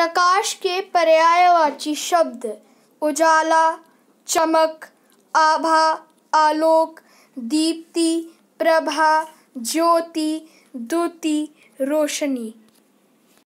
प्रकाश के पर्यायवाची शब्द उजाला चमक आभा आलोक दीप्ति प्रभा ज्योति दूती रोशनी